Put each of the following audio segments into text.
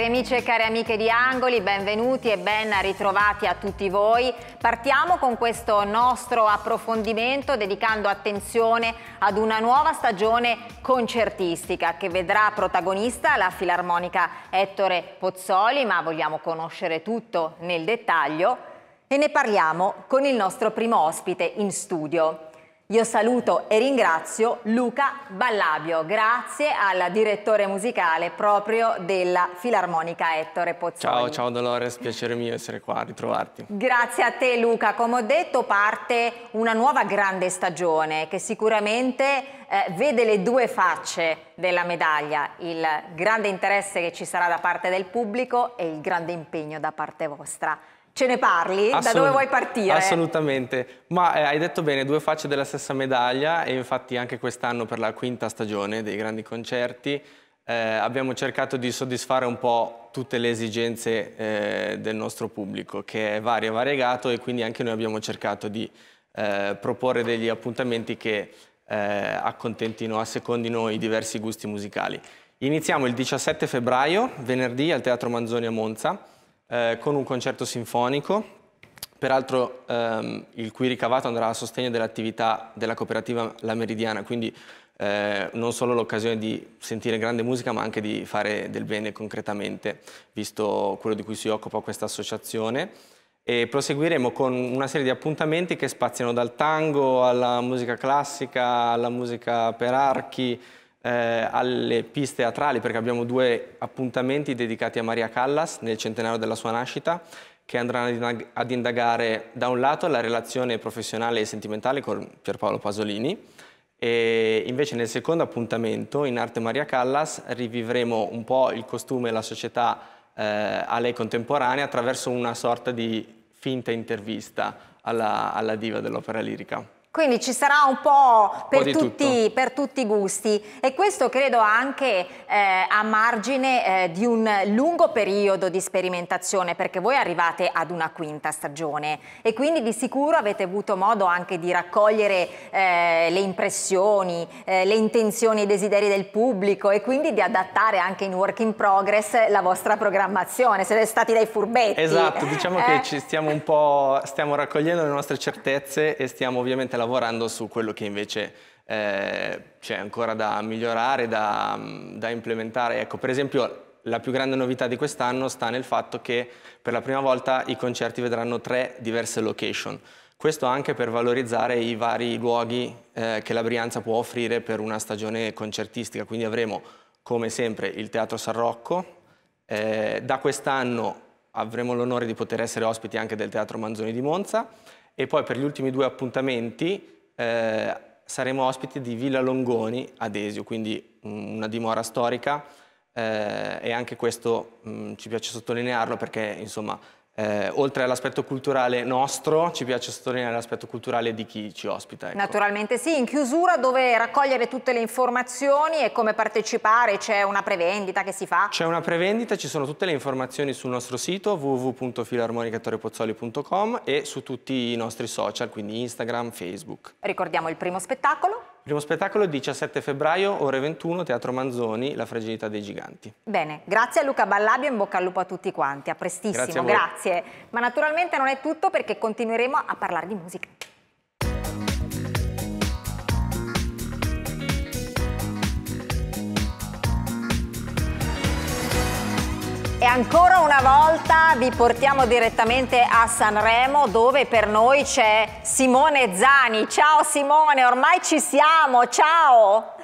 Cari amici e cari amiche di Angoli, benvenuti e ben ritrovati a tutti voi. Partiamo con questo nostro approfondimento dedicando attenzione ad una nuova stagione concertistica che vedrà protagonista la filarmonica Ettore Pozzoli, ma vogliamo conoscere tutto nel dettaglio e ne parliamo con il nostro primo ospite in studio. Io saluto e ringrazio Luca Ballabio, grazie al direttore musicale proprio della Filarmonica Ettore Pozzoli. Ciao, ciao Dolores, piacere mio essere qua, ritrovarti. Grazie a te Luca, come ho detto parte una nuova grande stagione che sicuramente eh, vede le due facce della medaglia, il grande interesse che ci sarà da parte del pubblico e il grande impegno da parte vostra. Ce ne parli? da dove vuoi partire? Assolutamente, ma eh, hai detto bene, due facce della stessa medaglia e infatti anche quest'anno per la quinta stagione dei grandi concerti eh, abbiamo cercato di soddisfare un po' tutte le esigenze eh, del nostro pubblico che è vario e variegato e quindi anche noi abbiamo cercato di eh, proporre degli appuntamenti che eh, accontentino, assecondino i diversi gusti musicali. Iniziamo il 17 febbraio, venerdì, al Teatro Manzoni a Monza eh, con un concerto sinfonico, peraltro ehm, il cui ricavato andrà a sostegno dell'attività della cooperativa La Meridiana, quindi eh, non solo l'occasione di sentire grande musica ma anche di fare del bene concretamente, visto quello di cui si occupa questa associazione. E proseguiremo con una serie di appuntamenti che spaziano dal tango alla musica classica, alla musica per archi, eh, alle piste teatrali perché abbiamo due appuntamenti dedicati a Maria Callas nel centenario della sua nascita che andranno ad indagare da un lato la relazione professionale e sentimentale con Pierpaolo Pasolini e invece nel secondo appuntamento in Arte Maria Callas rivivremo un po' il costume e la società eh, a lei contemporanea attraverso una sorta di finta intervista alla, alla diva dell'opera lirica. Quindi ci sarà un po' per, un po tutti, per tutti, i gusti e questo credo anche eh, a margine eh, di un lungo periodo di sperimentazione perché voi arrivate ad una quinta stagione e quindi di sicuro avete avuto modo anche di raccogliere eh, le impressioni, eh, le intenzioni e i desideri del pubblico e quindi di adattare anche in work in progress la vostra programmazione, siete stati dai furbetti. Esatto, diciamo che eh. ci stiamo un po', stiamo raccogliendo le nostre certezze e stiamo ovviamente lavorando su quello che invece eh, c'è ancora da migliorare, da, da implementare. Ecco, per esempio la più grande novità di quest'anno sta nel fatto che per la prima volta i concerti vedranno tre diverse location. Questo anche per valorizzare i vari luoghi eh, che la Brianza può offrire per una stagione concertistica. Quindi avremo, come sempre, il Teatro San Rocco. Eh, da quest'anno avremo l'onore di poter essere ospiti anche del Teatro Manzoni di Monza e poi per gli ultimi due appuntamenti eh, saremo ospiti di Villa Longoni ad Esio, quindi mm, una dimora storica eh, e anche questo mh, mm, ci piace sottolinearlo perché insomma eh, oltre all'aspetto culturale nostro, ci piace sottolineare l'aspetto culturale di chi ci ospita. Ecco. Naturalmente sì, in chiusura dove raccogliere tutte le informazioni e come partecipare, c'è una prevendita che si fa? C'è una prevendita, ci sono tutte le informazioni sul nostro sito www.filarmonicatorrepozzoli.com e su tutti i nostri social, quindi Instagram, Facebook. Ricordiamo il primo spettacolo? Primo spettacolo 17 febbraio, ore 21, Teatro Manzoni, La fragilità dei giganti. Bene, grazie a Luca Ballabio e in bocca al lupo a tutti quanti, a prestissimo, grazie. A grazie. Ma naturalmente non è tutto perché continueremo a parlare di musica. E ancora una volta vi portiamo direttamente a Sanremo dove per noi c'è Simone Zani. Ciao Simone, ormai ci siamo, ciao!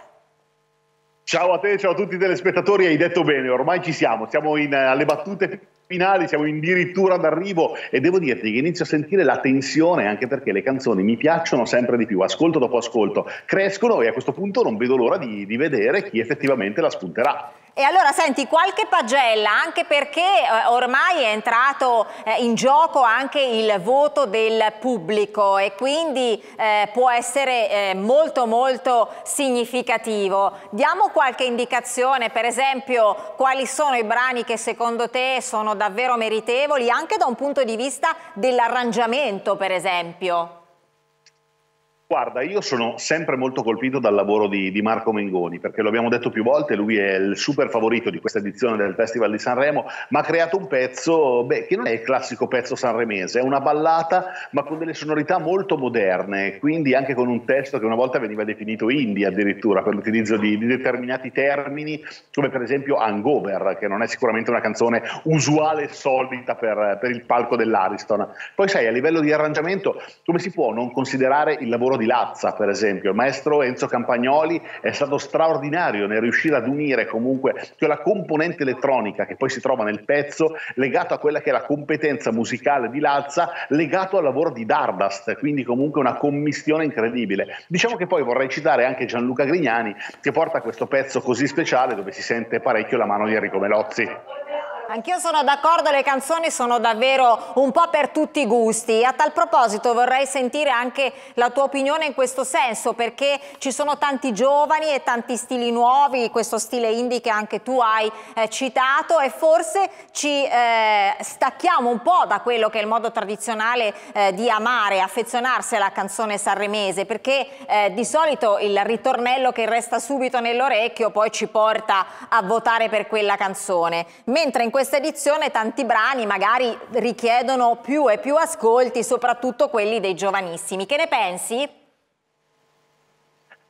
Ciao a te, ciao a tutti i telespettatori, hai detto bene, ormai ci siamo, siamo in, eh, alle battute finali, siamo addirittura d'arrivo e devo dirti che inizio a sentire la tensione anche perché le canzoni mi piacciono sempre di più, ascolto dopo ascolto, crescono e a questo punto non vedo l'ora di, di vedere chi effettivamente la spunterà. E allora senti qualche pagella anche perché eh, ormai è entrato eh, in gioco anche il voto del pubblico e quindi eh, può essere eh, molto molto significativo. Diamo qualche indicazione, per esempio quali sono i brani che secondo te sono davvero meritevoli anche da un punto di vista dell'arrangiamento per esempio? Guarda, io sono sempre molto colpito dal lavoro di, di, Marco Mengoni, perché lo abbiamo detto più volte, lui è il super favorito di questa edizione del Festival di Sanremo, ma ha creato un pezzo beh, che non è il classico pezzo sanremese, è una ballata ma con delle sonorità molto moderne, quindi anche con un testo che una volta veniva definito indie addirittura per l'utilizzo di, di determinati termini, come per esempio Hangover, che non è sicuramente una canzone usuale e solita per, per il palco dell'Ariston. Poi sai, a livello di arrangiamento, come si può non considerare il lavoro maestro di Lazza, per esempio. Il maestro Enzo Campagnoli è stato straordinario nel riuscire ad unire comunque quella componente elettronica che poi si trova nel pezzo, legato a quella che è la competenza musicale di Lazza, legato al lavoro di Dardast, quindi comunque una commistione incredibile. Diciamo che poi vorrei citare anche Gianluca Grignani che porta questo pezzo così speciale dove si sente parecchio la mano di Enrico Melozzi. Anch'io sono d'accordo, le canzoni sono davvero un po' per tutti i gusti. A tal proposito vorrei sentire anche la tua opinione in questo senso, perché ci sono tanti giovani e tanti stili nuovi, questo stile indie che anche tu hai eh, citato e forse ci eh, stacchiamo un po' da quello che è il modo tradizionale eh, di amare, affezionarsi alla canzone sanremese, perché eh, di solito il ritornello che resta subito nell'orecchio poi ci porta a votare per quella canzone. Mentre in questa edizione tanti brani magari richiedono più e più ascolti, soprattutto quelli dei giovanissimi. Che ne pensi?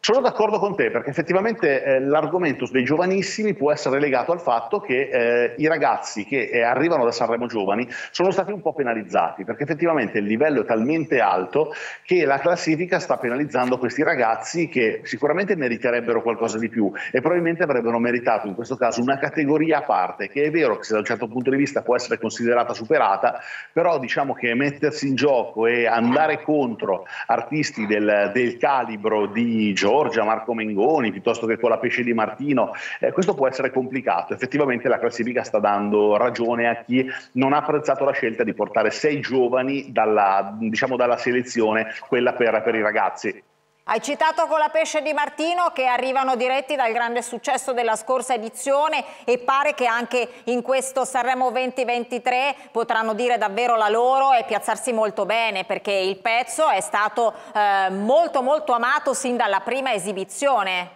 Sono d'accordo con te perché effettivamente eh, l'argomento dei giovanissimi può essere legato al fatto che eh, i ragazzi che eh, arrivano da Sanremo giovani sono stati un po' penalizzati perché effettivamente il livello è talmente alto che la classifica sta penalizzando questi ragazzi che sicuramente meriterebbero qualcosa di più e probabilmente avrebbero meritato in questo caso una categoria a parte che è vero che da un certo punto di vista può essere considerata superata, però diciamo che mettersi in gioco e andare contro artisti del, del calibro di giovani Giorgia, Marco Mengoni, piuttosto che con la pesce di Martino, eh, questo può essere complicato. Effettivamente la classifica sta dando ragione a chi non ha apprezzato la scelta di portare sei giovani dalla, diciamo, dalla selezione, quella per, per i ragazzi. Hai citato con la pesce di Martino che arrivano diretti dal grande successo della scorsa edizione e pare che anche in questo Sanremo 2023 potranno dire davvero la loro e piazzarsi molto bene perché il pezzo è stato eh, molto molto amato sin dalla prima esibizione.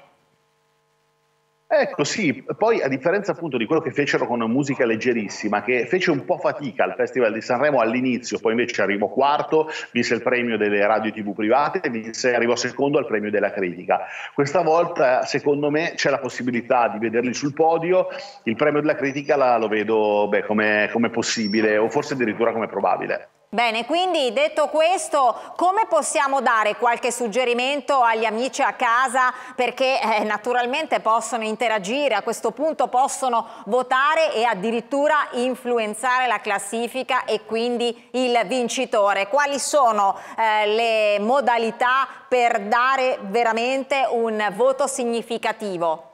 Ecco sì, poi a differenza appunto di quello che fecero con musica leggerissima, che fece un po' fatica al Festival di Sanremo all'inizio, poi invece arrivò quarto, vinse il premio delle radio tv private, vinse, arrivò secondo al premio della critica. Questa volta secondo me c'è la possibilità di vederli sul podio, il premio della critica la, lo vedo beh, come, come possibile o forse addirittura come probabile. Bene, quindi detto questo, come possiamo dare qualche suggerimento agli amici a casa perché eh, naturalmente possono interagire, a questo punto possono votare e addirittura influenzare la classifica e quindi il vincitore? Quali sono eh, le modalità per dare veramente un voto significativo?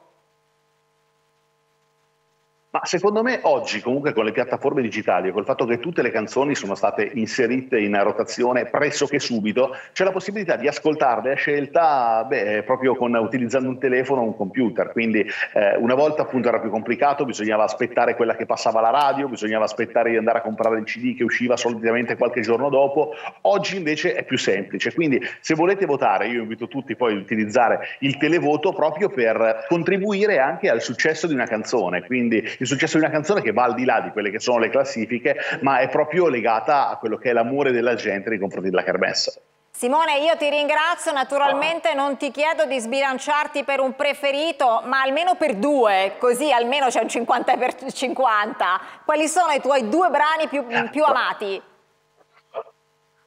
Ma secondo me oggi comunque con le piattaforme digitali e col fatto che tutte le canzoni sono state inserite in rotazione pressoché subito, c'è la possibilità di ascoltarle a scelta beh, proprio con, utilizzando un telefono o un computer. Quindi eh, una volta appunto era più complicato, bisognava aspettare quella che passava la radio, bisognava aspettare di andare a comprare il CD che usciva solitamente qualche giorno dopo. Oggi invece è più semplice. Quindi se volete votare, io invito tutti poi ad utilizzare il televoto proprio per contribuire anche al successo di una canzone. Quindi, il successo di una canzone che va al di là di quelle che sono le classifiche, ma è proprio legata a quello che è l'amore della gente nei confronti della kermesse. Simone, io ti ringrazio, naturalmente ah. non ti chiedo di sbilanciarti per un preferito, ma almeno per due, così almeno c'è un 50 per 50. Quali sono i tuoi due brani più, ah, più amati?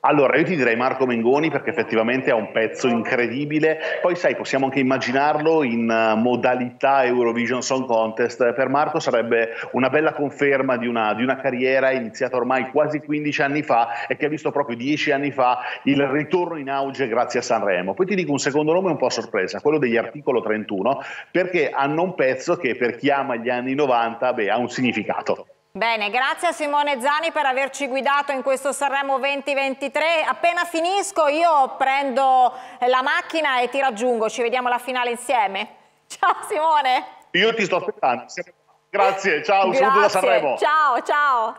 Allora, io ti direi Marco Mengoni perché effettivamente ha un pezzo incredibile. Poi, sai, possiamo anche immaginarlo in eh, modalità Eurovision Song Contest. Per Marco sarebbe una bella conferma di una, di una carriera iniziata ormai quasi 15 anni fa e che ha visto proprio 10 anni fa il ritorno in auge grazie a Sanremo. Poi ti dico un secondo nome un po' a sorpresa, quello degli Articolo 31, perché hanno un pezzo che per chi ama gli anni 90 beh, ha un significato. Bene, grazie a Simone Zani per averci guidato in questo Sanremo 2023. Appena finisco io prendo la macchina e ti raggiungo, ci vediamo alla finale insieme. Ciao Simone! Io ti sto aspettando. Grazie, ciao, grazie. saluto da Sanremo. Ciao, ciao.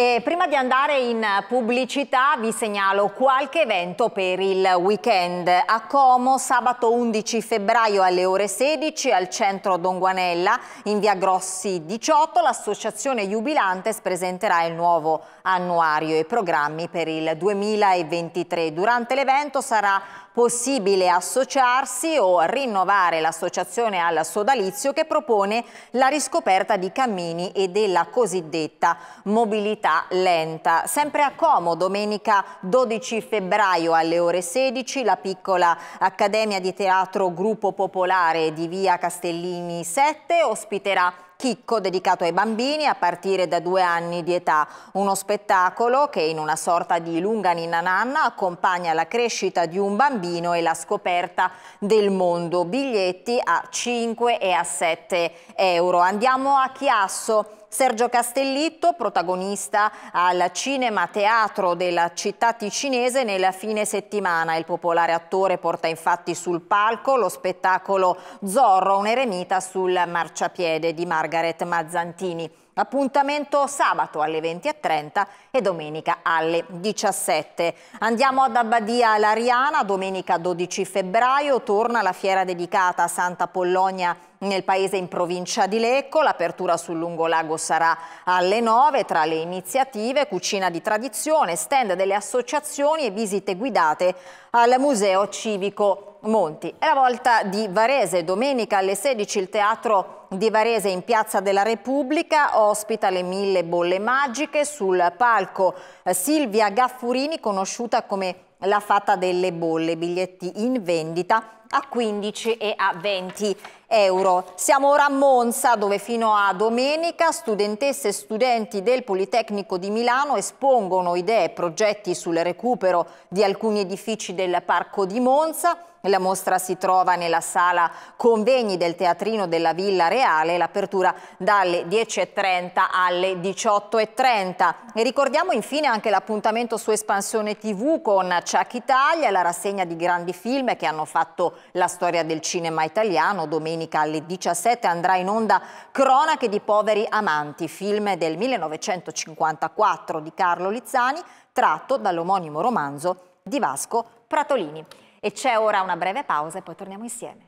E prima di andare in pubblicità vi segnalo qualche evento per il weekend. A Como sabato 11 febbraio alle ore 16 al centro Don Guanella in via Grossi 18 l'associazione Jubilantes presenterà il nuovo annuario e programmi per il 2023. Durante l'evento sarà possibile associarsi o rinnovare l'associazione al sodalizio che propone la riscoperta di cammini e della cosiddetta mobilità lenta. Sempre a Como, domenica 12 febbraio alle ore 16, la piccola Accademia di Teatro Gruppo Popolare di Via Castellini 7 ospiterà Chicco dedicato ai bambini a partire da due anni di età. Uno spettacolo che in una sorta di lunga ninna nanna accompagna la crescita di un bambino e la scoperta del mondo. Biglietti a 5 e a 7 euro. Andiamo a Chiasso Sergio Castellitto, protagonista al Cinema Teatro della città ticinese nel fine settimana. Il popolare attore porta infatti sul palco lo spettacolo Zorro, un eremita sul marciapiede di Margaret Mazzantini. Appuntamento sabato alle 20.30 e domenica alle 17. Andiamo ad Abbadia Lariana, domenica 12 febbraio torna la fiera dedicata a Santa Polonia nel paese in provincia di Lecco. L'apertura sul lungolago sarà alle 9. Tra le iniziative cucina di tradizione, stand delle associazioni e visite guidate al Museo Civico Monti. È la volta di Varese, domenica alle 16 il teatro di Varese in Piazza della Repubblica ospita le mille bolle magiche sul palco eh, Silvia Gaffurini conosciuta come la fata delle bolle, biglietti in vendita a 15 e a 20 euro. Siamo ora a Monza dove fino a domenica studentesse e studenti del Politecnico di Milano espongono idee e progetti sul recupero di alcuni edifici del Parco di Monza la mostra si trova nella sala convegni del Teatrino della Villa Reale, l'apertura dalle 10.30 alle 18.30. E ricordiamo infine anche l'appuntamento su Espansione TV con Chuck Italia, la rassegna di grandi film che hanno fatto la storia del cinema italiano. Domenica alle 17 andrà in onda Cronache di poveri amanti, film del 1954 di Carlo Lizzani, tratto dall'omonimo romanzo di Vasco Pratolini. E c'è ora una breve pausa e poi torniamo insieme.